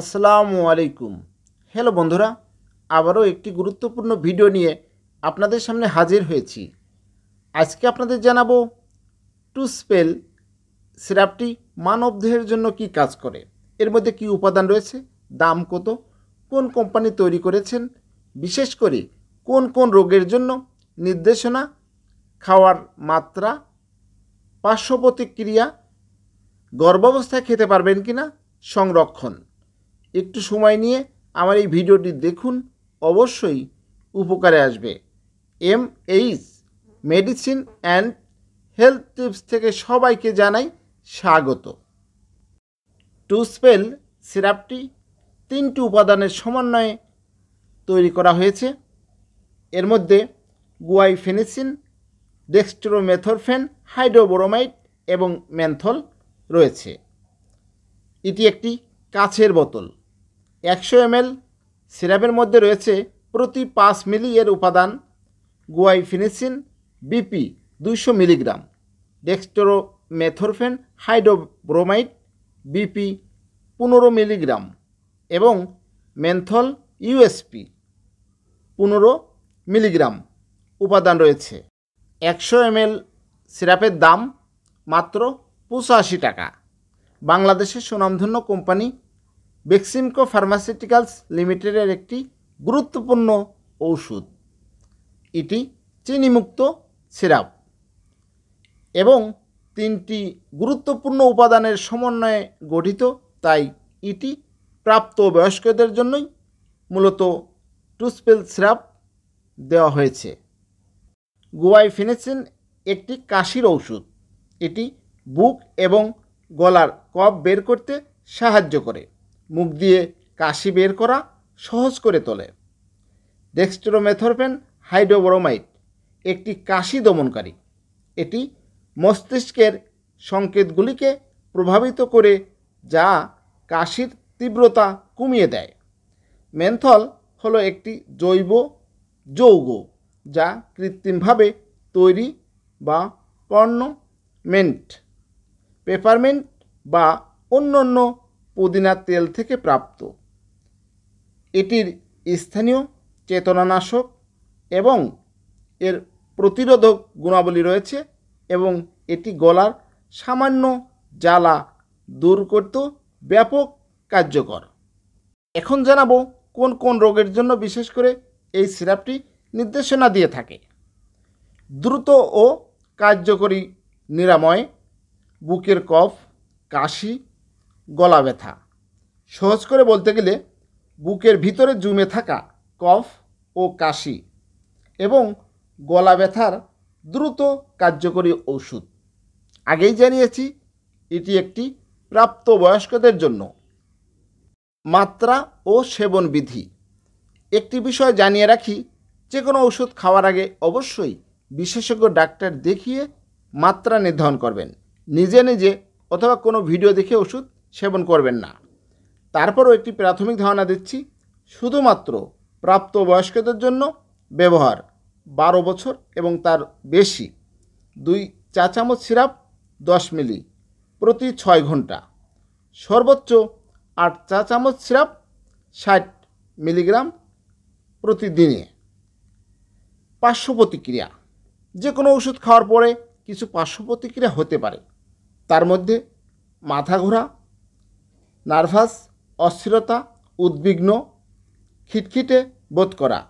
আসসালামু আলাইকুম হ্যালো বন্ধুরা আবারও একটি গুরুত্বপূর্ণ ভিডিও নিয়ে আপনাদের সামনে হাজির হয়েছি আজকে আপনাদের জানাবো টু স্পেল সিরাপটি মানবদেহের জন্য কি কাজ করে এর মধ্যে কি উপাদান রয়েছে দাম কত কোন কোম্পানি তৈরি করেছেন বিশেষ করে কোন কোন রোগের জন্য নির্দেশনা খাওয়ার মাত্রা পার্শ্ব প্রতিক্রিয়া গর্ভাবস্থায় খেতে পারবেন কি না সংরক্ষণ একটু সময় নিয়ে আমার এই ভিডিওটি দেখুন অবশ্যই উপকারে আসবে M H medicine and health tips থেকে সবাইকে জানাই স্বাগত টুস্পেল সিরাপটি তিনটি উপাদানের সমন্বয়ে তৈরি করা হয়েছে এর মধ্যে ফেনিসিন ডেক্সট্রোমেথরফেন হাইড্রোবোরোমাইট এবং ম্যান্থল রয়েছে এটি একটি কাছের বোতল একশো এমএল সিরাপের মধ্যে রয়েছে প্রতি পাঁচ মিলি এর উপাদান গোয়াই ফিনিসিন বিপি দুইশো মিলিগ্রাম ডেক্সটোরোমেথোরফেন হাইড্রোব্রোমাইড বিপি পনেরো মিলিগ্রাম এবং মেন্থল ইউএসপি পনেরো মিলিগ্রাম উপাদান রয়েছে একশো এমএল সিরাপের দাম মাত্র পঁচাশি টাকা বাংলাদেশের সুনামধন্য কোম্পানি বেক্সিমকো ফার্মাসিউটিক্যালস লিমিটেডের একটি গুরুত্বপূর্ণ ঔষধ এটি চিনিমুক্ত সিরাপ এবং তিনটি গুরুত্বপূর্ণ উপাদানের সমন্বয়ে গঠিত তাই এটি প্রাপ্ত বয়স্কদের জন্যই মূলত টুসপেল সিরাপ দেওয়া হয়েছে গুয়াইফিনেসিন একটি কাশির ঔষধ এটি বুক এবং গলার কফ বের করতে সাহায্য করে মুখ দিয়ে কাশি বের করা সহজ করে তোলে ডেক্সট্রোমেথরপেন হাইড্রোবরোমাইট একটি কাশি দমনকারী এটি মস্তিষ্কের সংকেতগুলিকে প্রভাবিত করে যা কাশির তীব্রতা কমিয়ে দেয় মেন্থল হলো একটি জৈব যৌগ যা কৃত্রিমভাবে তৈরি বা পণ্য মেন্ট পেপারমেন্ট বা অন্যান্য পুদিনা তেল থেকে প্রাপ্ত এটির স্থানীয় চেতনানাশক এবং এর প্রতিরোধক গুণাবলী রয়েছে এবং এটি গলার সামান্য জ্বালা দূর করতেও ব্যাপক কার্যকর এখন জানাবো কোন কোন রোগের জন্য বিশেষ করে এই সিরাপটি নির্দেশনা দিয়ে থাকে দ্রুত ও কার্যকরী নিরাময় বুকের কফ কাশি গলা ব্যথা সহজ করে বলতে গেলে বুকের ভিতরে জুমে থাকা কফ ও কাশি এবং গলা ব্যথার দ্রুত কার্যকরী ওষুধ আগেই জানিয়েছি এটি একটি প্রাপ্তবয়স্কদের জন্য মাত্রা ও সেবন বিধি একটি বিষয় জানিয়ে রাখি যে কোনো ওষুধ খাওয়ার আগে অবশ্যই বিশেষজ্ঞ ডাক্তার দেখিয়ে মাত্রা নির্ধারণ করবেন নিজে নিজে অথবা কোনো ভিডিও দেখে ওষুধ সেবন করবেন না তারপরও একটি প্রাথমিক ধারণা দিচ্ছি শুধুমাত্র প্রাপ্ত বয়স্কদের জন্য ব্যবহার বারো বছর এবং তার বেশি দুই চা চামচ সিরাপ দশ মিলি প্রতি ছয় ঘন্টা সর্বোচ্চ আট চা চামচ সিরাপ ষাট মিলিগ্রাম প্রতিদিনে পার্শ্ব প্রতিক্রিয়া যে কোনো ওষুধ খাওয়ার পরে কিছু পার্শ্ব প্রতিক্রিয়া হতে পারে তার মধ্যে মাথা ঘোরা নার্ভাস অস্থিরতা উদ্বিগ্ন খিটখিটে বোধ করা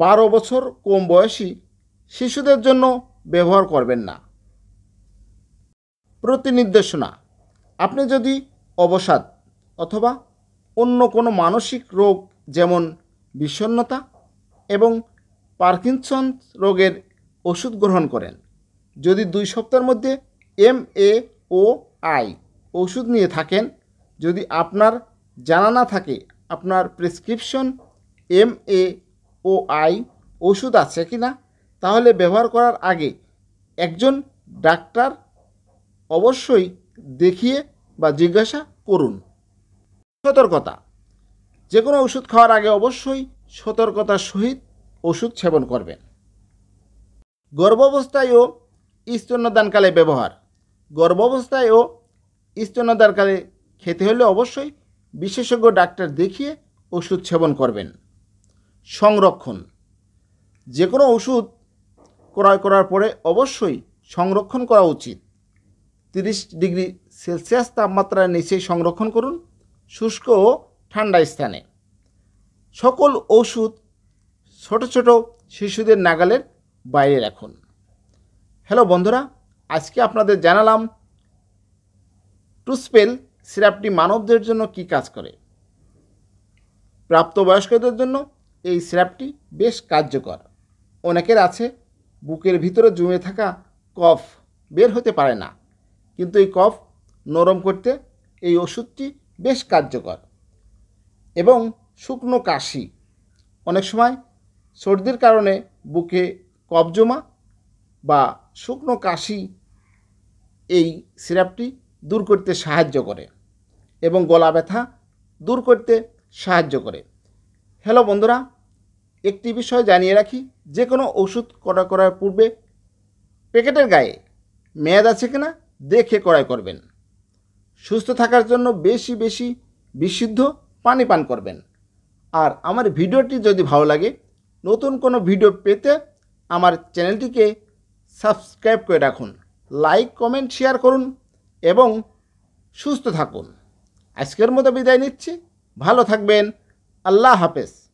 বারো বছর কম বয়সী শিশুদের জন্য ব্যবহার করবেন না প্রতিনির্দেশনা আপনি যদি অবসাদ অথবা অন্য কোনো মানসিক রোগ যেমন বিষণ্নতা এবং পার্কিনসন রোগের ওষুধ গ্রহণ করেন যদি দুই সপ্তাহের মধ্যে এম এ ও আই ওষুধ নিয়ে থাকেন যদি আপনার জানা না থাকে আপনার prescription M A O I ওষুধ আছে কি না তাহলে ব্যবহার করার আগে একজন ডাক্তার অবশ্যই দেখিয়ে বা জিজ্ঞাসা করুন সতর্কতা যে কোনো ওষুধ খাওয়ার আগে অবশ্যই সতর্কতার সহিত ওষুধ সেবন করবেন গর্ভাবস্থায় ও স্তন্যদানকালে ব্যবহার গর্ভাবস্থায় ও স্তনতার দরকারে খেতে হলে অবশ্যই বিশেষজ্ঞ ডাক্তার দেখিয়ে ওষুধ সেবন করবেন সংরক্ষণ যে কোনো ওষুধ ক্রয় করার পরে অবশ্যই সংরক্ষণ করা উচিত তিরিশ ডিগ্রি সেলসিয়াস তাপমাত্রার নিচে সংরক্ষণ করুন শুষ্ক ও ঠান্ডা স্থানে সকল ওষুধ ছোট ছোট শিশুদের নাগালের বাইরে রাখুন হ্যালো বন্ধুরা আজকে আপনাদের জানালাম টুসপেল সিরাপটি মানবদের জন্য কি কাজ করে প্রাপ্তবয়স্কদের জন্য এই সিরাপটি বেশ কার্যকর অনেকের আছে বুকের ভিতরে জমে থাকা কফ বের হতে পারে না কিন্তু এই কফ নরম করতে এই ওষুধটি বেশ কার্যকর এবং শুকনো কাশি অনেক সময় সর্দির কারণে বুকে কফ জমা বা শুকনো কাশি এই সিরাপটি দূর করতে সাহায্য করে এবং গলা ব্যথা দূর করতে সাহায্য করে হ্যালো বন্ধুরা একটি বিষয় জানিয়ে রাখি যে কোনো ওষুধ ক্রয় করার পূর্বে প্যাকেটের গায়ে মেয়াদ আছে কিনা দেখে ক্রয় করবেন সুস্থ থাকার জন্য বেশি বেশি বিশুদ্ধ পানি পান করবেন আর আমার ভিডিওটি যদি ভালো লাগে নতুন কোনো ভিডিও পেতে আমার চ্যানেলটিকে সাবস্ক্রাইব করে রাখুন লাইক কমেন্ট শেয়ার করুন এবং সুস্থ থাকুন আজকের মতো বিদায় নিচ্ছি ভালো থাকবেন আল্লাহ হাফেজ